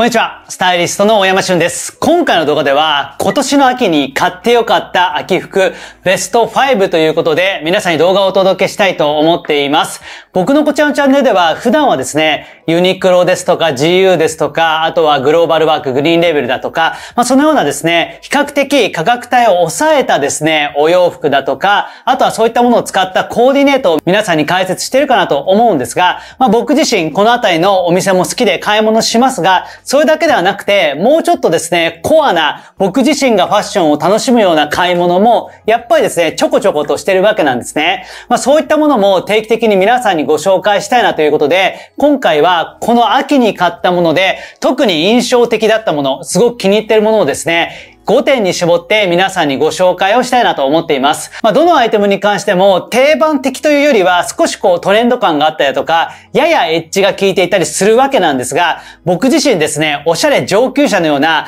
こんにちは。スタイリストの大山俊です。今回の動画では、今年の秋に買ってよかった秋服ベスト5ということで、皆さんに動画をお届けしたいと思っています。僕のこちらのチャンネルでは、普段はですね、ユニクロですとか GU ですとか、あとはグローバルワークグリーンレベルだとか、まあそのようなですね、比較的価格帯を抑えたですね、お洋服だとか、あとはそういったものを使ったコーディネートを皆さんに解説してるかなと思うんですが、まあ僕自身このあたりのお店も好きで買い物しますが、それだけではなくて、もうちょっとですね、コアな僕自身がファッションを楽しむような買い物も、やっぱりですね、ちょこちょことしてるわけなんですね。まあそういったものも定期的に皆さんにご紹介したいなということで、今回はこの秋に買ったもので、特に印象的だったもの、すごく気に入ってるものをですね、5点に絞って皆さんにご紹介をしたいなと思っています。まあ、どのアイテムに関しても定番的というよりは少しこうトレンド感があったりとか、ややエッジが効いていたりするわけなんですが、僕自身ですね、おしゃれ上級者のような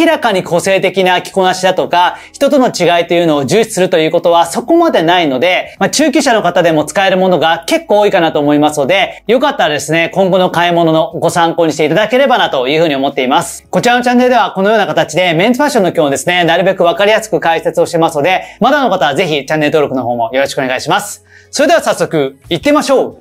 明らかに個性的な着こなしだとか、人との違いというのを重視するということはそこまでないので、まあ、中級者の方でも使えるものが結構多いかなと思いますので、よかったらですね、今後の買い物のご参考にしていただければなというふうに思っています。こちらのチャンネルではこのような形でメンズファッションの況をですね、なるべくわかりやすく解説をしてますので、まだの方はぜひチャンネル登録の方もよろしくお願いします。それでは早速、行ってみましょう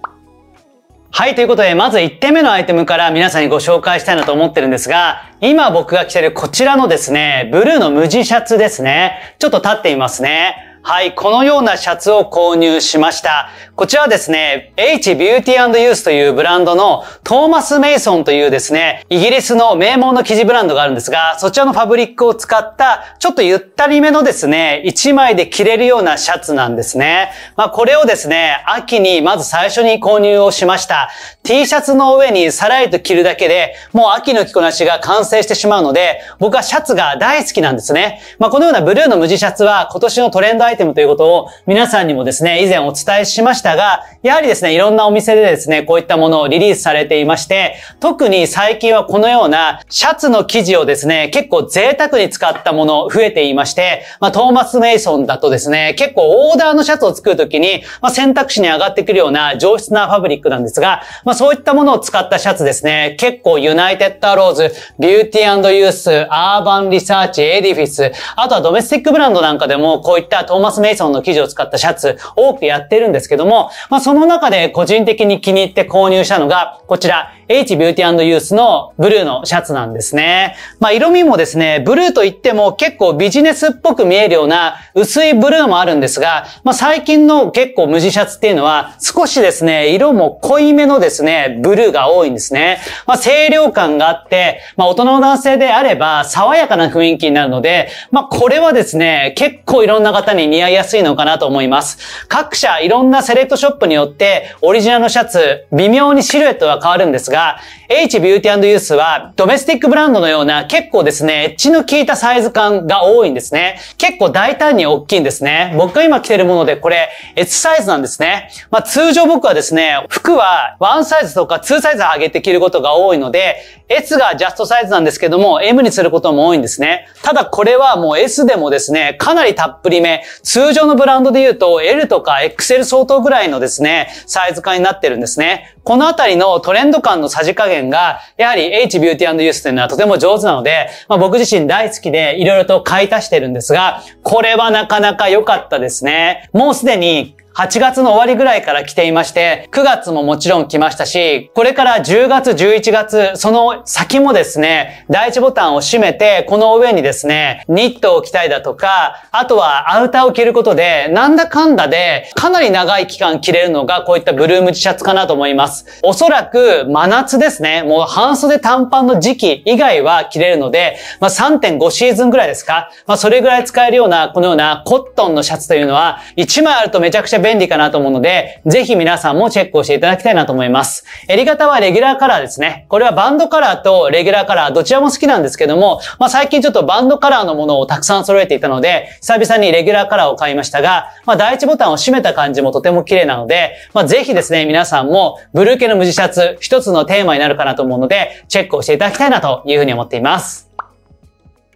はい、ということで、まず1点目のアイテムから皆さんにご紹介したいなと思ってるんですが、今僕が着てるこちらのですね、ブルーの無地シャツですね。ちょっと立ってみますね。はい、このようなシャツを購入しました。こちらはですね、H Beauty Youth というブランドのトーマス・メイソンというですね、イギリスの名門の生地ブランドがあるんですが、そちらのファブリックを使った、ちょっとゆったりめのですね、1枚で着れるようなシャツなんですね。まあこれをですね、秋にまず最初に購入をしました。T シャツの上にさらりと着るだけで、もう秋の着こなしが完成してしまうので、僕はシャツが大好きなんですね。まあ、このようなブルーの無地シャツは今年のトレンドアイテムということを皆さんにもですね、以前お伝えしましたが、やはりですね、いろんなお店でですね、こういったものをリリースされていまして、特に最近はこのようなシャツの生地をですね、結構贅沢に使ったもの増えていまして、まあ、トーマス・メイソンだとですね、結構オーダーのシャツを作るときに、まあ、選択肢に上がってくるような上質なファブリックなんですが、まあそういったものを使ったシャツですね。結構ユナイテッドアローズ、ビューティーユース、アーバンリサーチ、エディフィス、あとはドメスティックブランドなんかでもこういったトーマス・メイソンの生地を使ったシャツ多くやってるんですけども、まあその中で個人的に気に入って購入したのが、こちら、H ビューティーユースのブルーのシャツなんですね。まあ色味もですね、ブルーと言っても結構ビジネスっぽく見えるような薄いブルーもあるんですが、まあ最近の結構無地シャツっていうのは少しですね、色も濃いめのですね、ブルーが多いんですね。まあ清涼感があって、まあ大人の男性であれば爽やかな雰囲気になるので、まあこれはですね、結構いろんな方に似合いやすいのかなと思います。各社いろんなセレクトショップによってオリジナルのシャツ、微妙にシルエットが変わるんですが、が、H ビューティ o ユースはドメスティックブランドのような結構ですね、エッジの効いたサイズ感が多いんですね。結構大胆に大きいんですね。僕が今着てるものでこれ S サイズなんですね。まあ通常僕はですね、服は1サイズとか2サイズ上げて着ることが多いので、S がジャストサイズなんですけども、M にすることも多いんですね。ただこれはもう S でもですね、かなりたっぷりめ。通常のブランドで言うと L とか XL 相当ぐらいのですね、サイズ感になってるんですね。このあたりのトレンド感のさじ加減が、やはり H ビューティーユースというのはとても上手なので、まあ、僕自身大好きでいろいろと買い足してるんですが、これはなかなか良かったですね。もうすでに8月の終わりぐらいから来ていまして、9月ももちろん来ましたし、これから10月、11月、その先もですね、第一ボタンを閉めて、この上にですね、ニットを着たいだとか、あとはアウターを着ることで、なんだかんだで、かなり長い期間着れるのが、こういったブルームジシャツかなと思います。おそらく、真夏ですね、もう半袖短パンの時期以外は着れるので、まあ、3.5シーズンぐらいですか、まあ、それぐらい使えるような、このようなコットンのシャツというのは、1枚あるとめちゃくちゃ便利便利かなと思うので、ぜひ皆さんもチェックをしていただきたいなと思います。襟型はレギュラーカラーですね。これはバンドカラーとレギュラーカラーどちらも好きなんですけども、まあ、最近ちょっとバンドカラーのものをたくさん揃えていたので、久々にレギュラーカラーを買いましたが、まあ、第一ボタンを閉めた感じもとても綺麗なので、まあ、ぜひですね、皆さんもブルー系の無地シャツ一つのテーマになるかなと思うので、チェックをしていただきたいなというふうに思っています。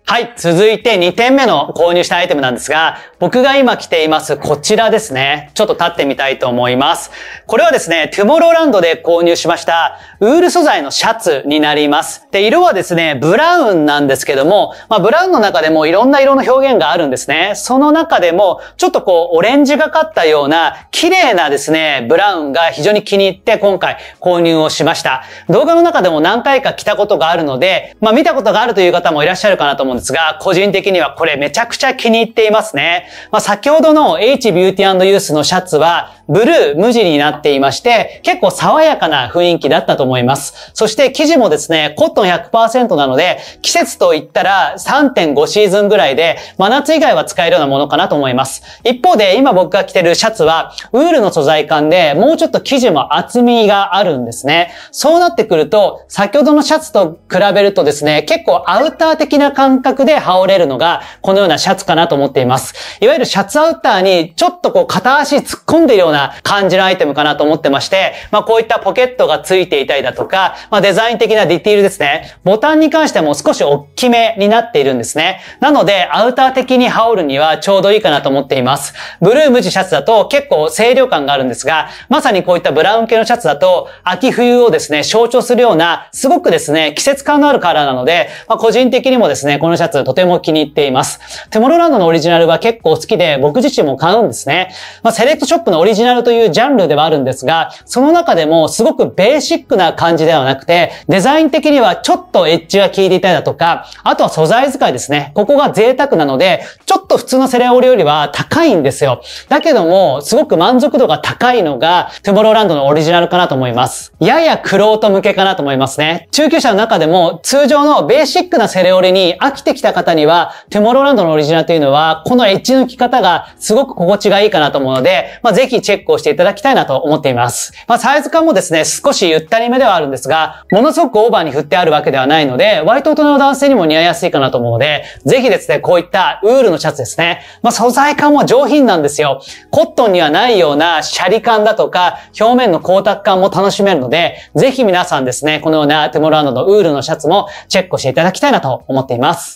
はい、続いて2点目の購入したアイテムなんですが、僕が今着ていますこちらですね。ちょっと立ってみたいと思います。これはですね、トゥモローランドで購入しましたウール素材のシャツになります。で、色はですね、ブラウンなんですけども、まあ、ブラウンの中でもいろんな色の表現があるんですね。その中でも、ちょっとこう、オレンジがかったような、綺麗なですね、ブラウンが非常に気に入って今回購入をしました。動画の中でも何回か着たことがあるので、まあ、見たことがあるという方もいらっしゃるかなと思います。んですが、個人的にはこれめちゃくちゃ気に入っていますね。まあ、先ほどの H ビューティーユースのシャツは、ブルー無地になっていまして、結構爽やかな雰囲気だったと思います。そして生地もですね、コットン100%なので、季節といったら3.5シーズンぐらいで、真夏以外は使えるようなものかなと思います。一方で今僕が着てるシャツは、ウールの素材感で、もうちょっと生地も厚みがあるんですね。そうなってくると、先ほどのシャツと比べるとですね、結構アウター的な感覚で羽織れるのが、このようなシャツかなと思っています。いわゆるシャツアウターに、ちょっとこう片足突っ込んでいるような感じのアイテムかなと思ってまして、まあこういったポケットがついていたりだとか、まあデザイン的なディティールですね。ボタンに関しても少し大きめになっているんですね。なので、アウター的に羽織るにはちょうどいいかなと思っています。ブルー無地シャツだと結構清涼感があるんですが、まさにこういったブラウン系のシャツだと、秋冬をですね、象徴するような、すごくですね、季節感のあるカラーなので、まあ個人的にもですね、こののシャツとても気に入っています。テモロランドのオリジナルは結構好きで僕自身も買うんですね。まあ、セレクトショップのオリジナルというジャンルではあるんですが、その中でもすごくベーシックな感じではなくて、デザイン的にはちょっとエッジが効いていたりだとか、あとは素材使いですね。ここが贅沢なので、ちょっと普通のセレオリよりは高いんですよ。だけども、すごく満足度が高いのが、トゥモローランドのオリジナルかなと思います。ややクロート向けかなと思いますね。中級者の中でも、通常のベーシックなセレオリに飽きてきた方には、トゥモローランドのオリジナルというのは、このエッジの着方がすごく心地がいいかなと思うので、まあ、ぜひチェックをしていただきたいなと思っています。まあ、サイズ感もですね、少しゆったりめではあるんですが、ものすごくオーバーに振ってあるわけではないので、割と大人の男性にも似合いやすいかなと思うので、ぜひですね、こういったウールのシャツですね、まあ、素材感も上品なんですよ。コットンにはないようなシャリ感だとか、表面の光沢感も楽しめるので、ぜひ皆さんですね、このようなテモランドのウールのシャツもチェックしていただきたいなと思っています。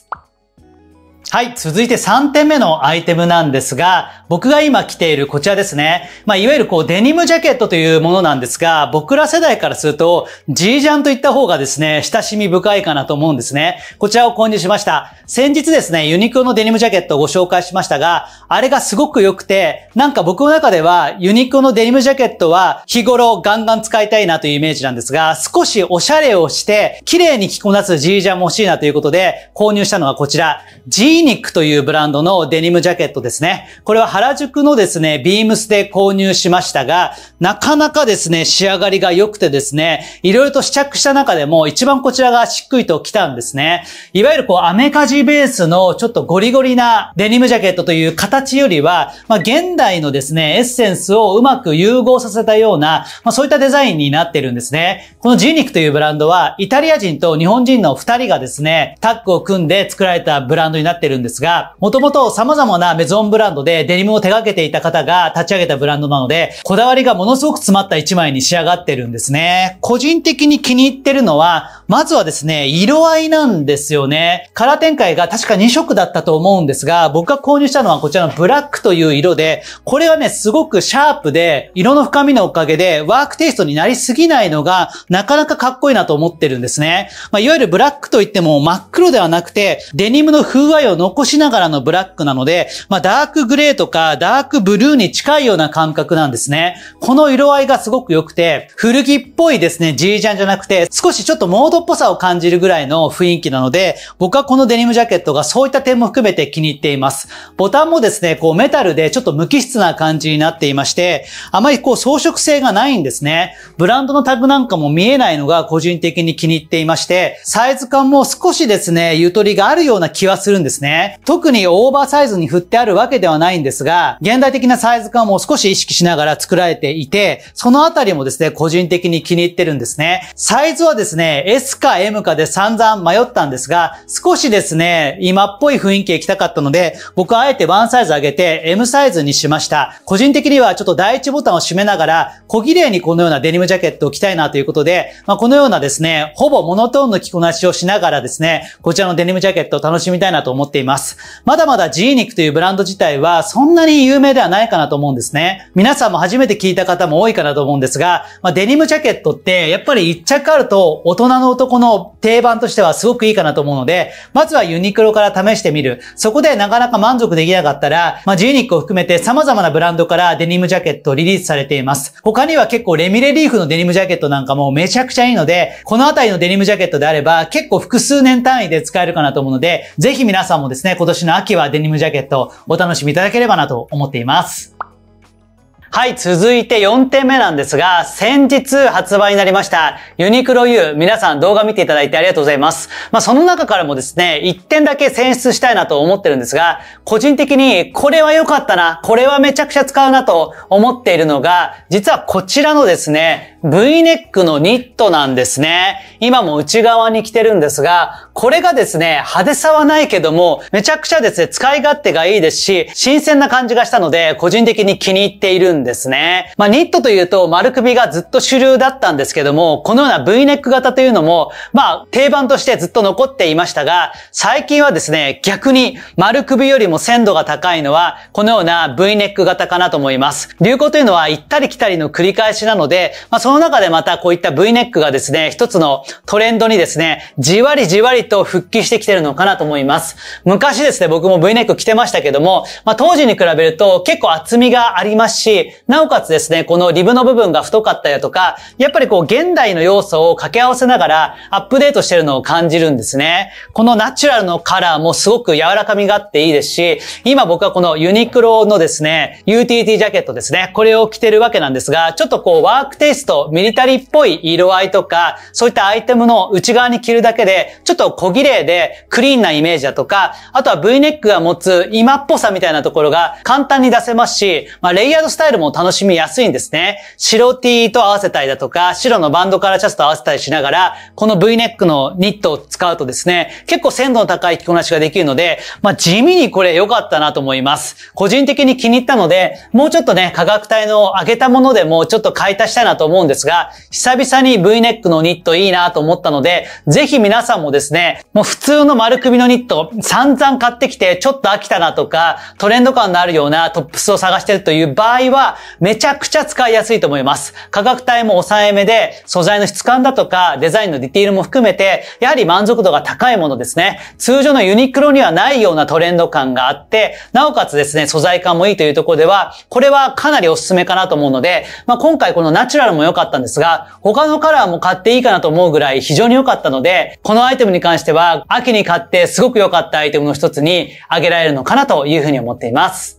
はい、続いて3点目のアイテムなんですが、僕が今着ているこちらですね。まあ、いわゆるこうデニムジャケットというものなんですが、僕ら世代からすると、G ジャンといった方がですね、親しみ深いかなと思うんですね。こちらを購入しました。先日ですね、ユニクロのデニムジャケットをご紹介しましたが、あれがすごく良くて、なんか僕の中では、ユニクロのデニムジャケットは日頃ガンガン使いたいなというイメージなんですが、少しおしゃれをして、綺麗に着こなす G ジャンも欲しいなということで、購入したのがこちら、G リーニックというブランドのデニムジャケットですね。これは原宿のですね、ビームスで購入しましたが、なかなかですね、仕上がりが良くてですね、いろいろと試着した中でも一番こちらがしっくりと来たんですね。いわゆるこう、アメカジベースのちょっとゴリゴリなデニムジャケットという形よりは、まあ、現代のですね、エッセンスをうまく融合させたような、まあ、そういったデザインになってるんですね。このジーニックというブランドは、イタリア人と日本人の二人がですね、タッグを組んで作られたブランドになってってるんですが、もともと様々なメゾンブランドでデニムを手掛けていた方が立ち上げたブランドなので、こだわりがものすごく詰まった一枚に仕上がってるんですね。個人的に気に入ってるのは、まずはですね、色合いなんですよね。カラー展開が確か2色だったと思うんですが、僕が購入したのはこちらのブラックという色で、これはね、すごくシャープで、色の深みのおかげで、ワークテイストになりすぎないのが、なかなかかっこいいなと思ってるんですね。まあ、いわゆるブラックといっても真っ黒ではなくて、デニムの風合いを残しながらのブラックなので、まあ、ダークグレーとかダークブルーに近いような感覚なんですね。この色合いがすごく良くて、古着っぽいですね、G ジャンじゃなくて、少しちょっとモードっぽさを感じるぐらいの雰囲気なので、僕はこのデニムジャケットがそういった点も含めて気に入っています。ボタンもですね、こうメタルでちょっと無機質な感じになっていまして、あまりこう装飾性がないんですね。ブランドのタグなんかも見えないのが個人的に気に入っていまして、サイズ感も少しですね、ゆとりがあるような気はするんですですね。特にオーバーサイズに振ってあるわけではないんですが、現代的なサイズ感も少し意識しながら作られていて、そのあたりもですね、個人的に気に入ってるんですね。サイズはですね、S か M かで散々迷ったんですが、少しですね、今っぽい雰囲気行きたかったので、僕はあえてワンサイズ上げて M サイズにしました。個人的にはちょっと第一ボタンを閉めながら、小綺麗にこのようなデニムジャケットを着たいなということで、まあ、このようなですね、ほぼモノトーンの着こなしをしながらですね、こちらのデニムジャケットを楽しみたいなと思ってっています。まだまだ G 肉というブランド自体はそんなに有名ではないかなと思うんですね。皆さんも初めて聞いた方も多いかなと思うんですが、まあ、デニムジャケットってやっぱり1着あると大人の男の定番としてはすごくいいかなと思うので、まずはユニクロから試してみる。そこでなかなか満足できなかったら、まあ、G 肉を含めて様々なブランドからデニムジャケットリリースされています。他には結構レミレリーフのデニムジャケットなんかもめちゃくちゃいいので、このあたりのデニムジャケットであれば結構複数年単位で使えるかなと思うので、ぜひ皆さんもですね、今年の秋はデニムジャケットお楽しみいただければなと思っています。はい、続いて4点目なんですが、先日発売になりました、ユニクロ U、皆さん動画見ていただいてありがとうございます。まあ、その中からもですね、1点だけ選出したいなと思ってるんですが、個人的にこれは良かったな、これはめちゃくちゃ使うなと思っているのが、実はこちらのですね、V ネックのニットなんですね。今も内側に着てるんですが、これがですね、派手さはないけども、めちゃくちゃですね、使い勝手がいいですし、新鮮な感じがしたので、個人的に気に入っているんですね。まあ、ニットというと丸首がずっと主流だったんですけども、このような V ネック型というのも、まあ、定番としてずっと残っていましたが、最近はですね、逆に丸首よりも鮮度が高いのは、このような V ネック型かなと思います。流行というのは行ったり来たりの繰り返しなので、まあ、そのの中でまたこういった V ネックがですね、一つのトレンドにですね、じわりじわりと復帰してきてるのかなと思います。昔ですね、僕も V ネック着てましたけども、まあ、当時に比べると結構厚みがありますし、なおかつですね、このリブの部分が太かったりだとか、やっぱりこう現代の要素を掛け合わせながらアップデートしてるのを感じるんですね。このナチュラルのカラーもすごく柔らかみがあっていいですし、今僕はこのユニクロのですね、UTT ジャケットですね、これを着てるわけなんですが、ちょっとこうワークテイストミリタリーっぽい色合いとか、そういったアイテムの内側に着るだけで、ちょっと小綺麗でクリーンなイメージだとか、あとは V ネックが持つ今っぽさみたいなところが簡単に出せますし、まあ、レイヤードスタイルも楽しみやすいんですね。白 T と合わせたりだとか、白のバンドカラーシャツと合わせたりしながら、この V ネックのニットを使うとですね、結構鮮度の高い着こなしができるので、まあ、地味にこれ良かったなと思います。個人的に気に入ったので、もうちょっとね、価格帯の上げたものでもちょっと買い足したいなと思うんですが、久々に V ネックのニットいいなと思ったので、ぜひ皆さんもですね、もう普通の丸首のニット散々買ってきて、ちょっと飽きたなとか、トレンド感のあるようなトップスを探してるという場合は、めちゃくちゃ使いやすいと思います。価格帯も抑えめで、素材の質感だとか、デザインのディティールも含めて、やはり満足度が高いものですね。通常のユニクロにはないようなトレンド感があって、なおかつですね、素材感もいいというところでは、これはかなりおすすめかなと思うので、まあ、今回このナチュラルも良かったんですが、他のカラーも買っていいかなと思うぐらい非常に良かったので、このアイテムに関しては、秋に買ってすごく良かったアイテムの一つに挙げられるのかなというふうに思っています。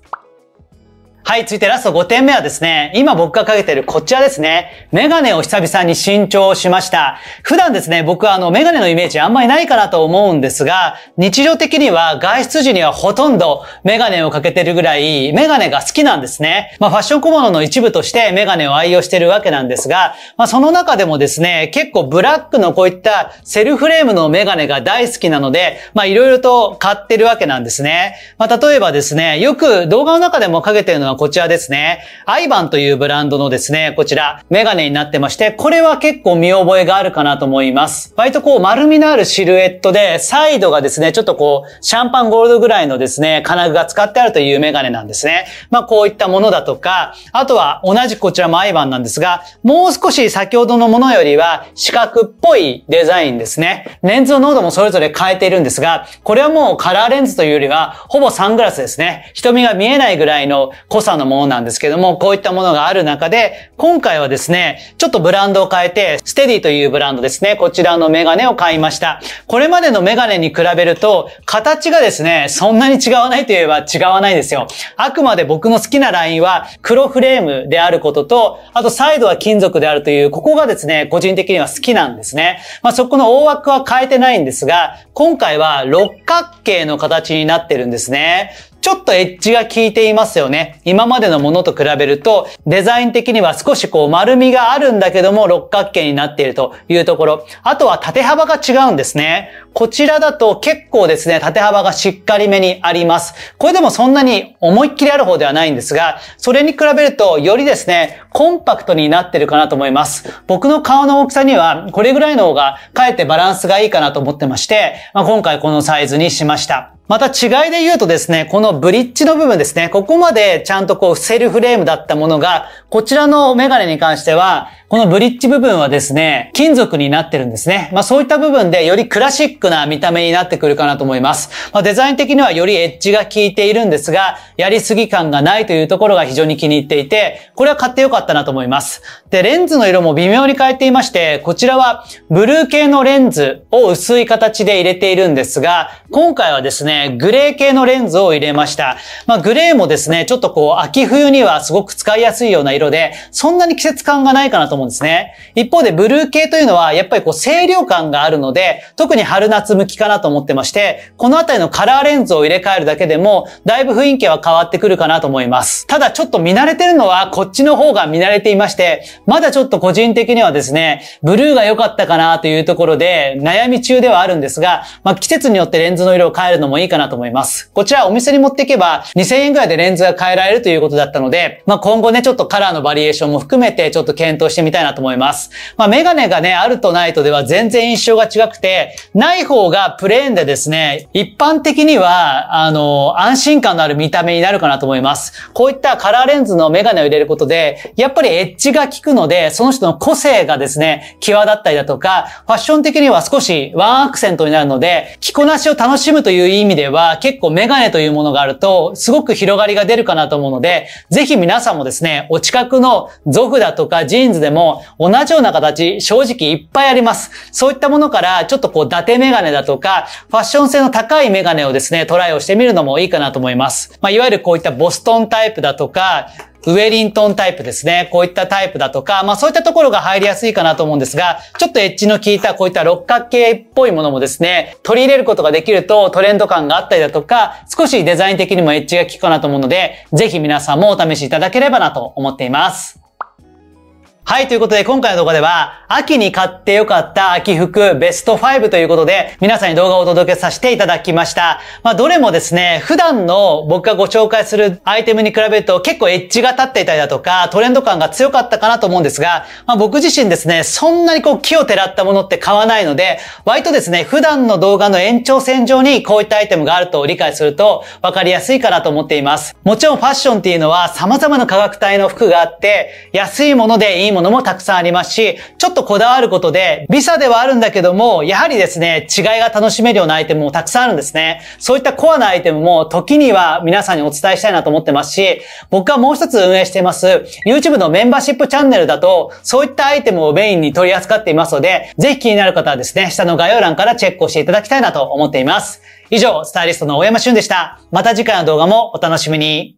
はい、続いてラスト5点目はですね、今僕がかけてるこちらですね。メガネを久々に新調しました。普段ですね、僕はあのメガネのイメージあんまりないかなと思うんですが、日常的には外出時にはほとんどメガネをかけてるぐらいメガネが好きなんですね。まあファッション小物の一部としてメガネを愛用してるわけなんですが、まあその中でもですね、結構ブラックのこういったセルフレームのメガネが大好きなので、まあいろいろと買ってるわけなんですね。まあ例えばですね、よく動画の中でもかけてるのはこちらですね。アイバンというブランドのですね、こちら、メガネになってまして、これは結構見覚えがあるかなと思います。割とこう丸みのあるシルエットで、サイドがですね、ちょっとこう、シャンパンゴールドぐらいのですね、金具が使ってあるというメガネなんですね。まあこういったものだとか、あとは同じこちらもアイバンなんですが、もう少し先ほどのものよりは四角っぽいデザインですね。レンズの濃度もそれぞれ変えているんですが、これはもうカラーレンズというよりは、ほぼサングラスですね。瞳が見えないぐらいの濃ささんのものなんですけども、こういったものがある中で、今回はですね、ちょっとブランドを変えて、ステディというブランドですね、こちらのメガネを買いました。これまでのメガネに比べると、形がですね、そんなに違わないといえば違わないですよ。あくまで僕の好きなラインは、黒フレームであることと、あとサイドは金属であるという、ここがですね、個人的には好きなんですね。まあ、そこの大枠は変えてないんですが、今回は六角形の形になってるんですね。ちょっとエッジが効いていますよね。今までのものと比べると、デザイン的には少しこう丸みがあるんだけども六角形になっているというところ。あとは縦幅が違うんですね。こちらだと結構ですね、縦幅がしっかりめにあります。これでもそんなに思いっきりある方ではないんですが、それに比べるとよりですね、コンパクトになってるかなと思います。僕の顔の大きさにはこれぐらいの方がかえってバランスがいいかなと思ってまして、まあ、今回このサイズにしました。また違いで言うとですね、このブリッジの部分ですね、ここまでちゃんとこうセルフレームだったものが、こちらのメガネに関しては、このブリッジ部分はですね、金属になってるんですね。まあそういった部分でよりクラシックな見た目になってくるかなと思います。まあデザイン的にはよりエッジが効いているんですが、やりすぎ感がないというところが非常に気に入っていて、これは買ってよかったなと思います。で、レンズの色も微妙に変えていまして、こちらはブルー系のレンズを薄い形で入れているんですが、今回はですね、グレー系のレンズを入れました。まあ、グレーもですね、ちょっとこう、秋冬にはすごく使いやすいような色で、そんなに季節感がないかなと思うんですね。一方で、ブルー系というのは、やっぱりこう、清涼感があるので、特に春夏向きかなと思ってまして、このあたりのカラーレンズを入れ替えるだけでも、だいぶ雰囲気は変わってくるかなと思います。ただ、ちょっと見慣れてるのは、こっちの方が見慣れていまして、まだちょっと個人的にはですね、ブルーが良かったかなというところで、悩み中ではあるんですが、まあ、季節によってレンズの色を変えるのもいいいかなと思います。こちらお店に持っていけば2000円ぐらいでレンズが変えられるということだったので、まあ、今後ね、ちょっとカラーのバリエーションも含めてちょっと検討してみたいなと思います。まあ、メガネがね、あるとないとでは全然印象が違くて、ない方がプレーンでですね、一般的には、あの、安心感のある見た目になるかなと思います。こういったカラーレンズのメガネを入れることで、やっぱりエッジが効くので、その人の個性がですね、際立ったりだとか、ファッション的には少しワンアクセントになるので、着こなしを楽しむという意味では結構メガネというものがあるとすごく広がりが出るかなと思うので、ぜひ皆さんもですね、お近くのゾフだとかジーンズでも同じような形、正直いっぱいあります。そういったものからちょっとこう、伊達メガネだとか、ファッション性の高いメガネをですね、トライをしてみるのもいいかなと思います。まあ、いわゆるこういったボストンタイプだとか、ウェリントンタイプですね。こういったタイプだとか、まあそういったところが入りやすいかなと思うんですが、ちょっとエッジの効いたこういった六角形っぽいものもですね、取り入れることができるとトレンド感があったりだとか、少しデザイン的にもエッジが効くかなと思うので、ぜひ皆さんもお試しいただければなと思っています。はい、ということで今回の動画では、秋に買ってよかった秋服ベスト5ということで、皆さんに動画をお届けさせていただきました。まあ、どれもですね、普段の僕がご紹介するアイテムに比べると結構エッジが立っていたりだとか、トレンド感が強かったかなと思うんですが、まあ、僕自身ですね、そんなにこう、木を照らったものって買わないので、割とですね、普段の動画の延長線上にこういったアイテムがあると理解すると分かりやすいかなと思っています。もちろんファッションっていうのは様々な価格帯の服があって、安いものでいいものものもたくさんありますし、ちょっとこだわることで、ビサではあるんだけども、やはりですね、違いが楽しめるようなアイテムもたくさんあるんですね。そういったコアなアイテムも時には皆さんにお伝えしたいなと思ってますし、僕はもう一つ運営しています、YouTube のメンバーシップチャンネルだと、そういったアイテムをメインに取り扱っていますので、ぜひ気になる方はですね、下の概要欄からチェックをしていただきたいなと思っています。以上、スタイリストの大山俊でした。また次回の動画もお楽しみに。